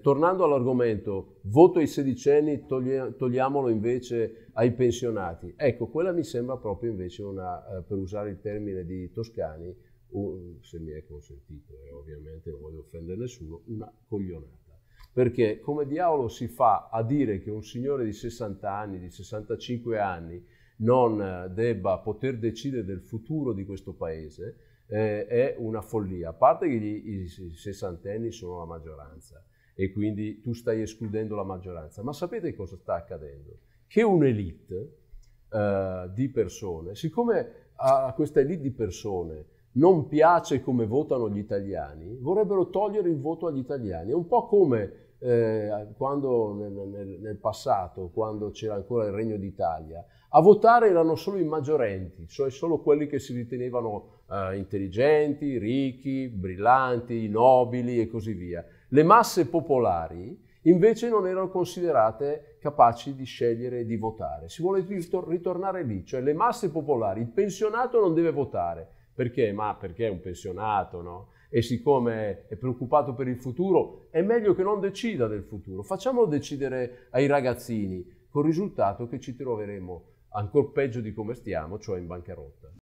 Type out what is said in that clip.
Tornando all'argomento, voto ai sedicenni, togliamolo invece ai pensionati. Ecco, quella mi sembra proprio invece una, eh, per usare il termine di Toscani, se mi è consentito, e ovviamente non voglio offendere nessuno, una coglionata. Perché come diavolo si fa a dire che un signore di 60 anni, di 65 anni, non eh, debba poter decidere del futuro di questo paese? Eh, è una follia, a parte che gli, i sessantenni sono la maggioranza, e quindi tu stai escludendo la maggioranza. Ma sapete cosa sta accadendo? Che un'elite uh, di persone, siccome a questa elite di persone non piace come votano gli italiani, vorrebbero togliere il voto agli italiani. È un po' come eh, quando nel, nel, nel, passato, quando c'era ancora il Regno d'Italia, a votare erano solo i maggiorenti, cioè solo quelli che si ritenevano eh, intelligenti, ricchi, brillanti, nobili e così via. Le masse popolari invece non erano considerate capaci di scegliere e di votare. Si vuole ritornare lì, cioè le masse popolari, il pensionato non deve votare. Perché? Ma perché è un pensionato, no? E siccome è preoccupato per il futuro, è meglio che non decida del futuro. Facciamolo decidere ai ragazzini, col risultato che ci troveremo ancora peggio di come stiamo, cioè in bancarotta.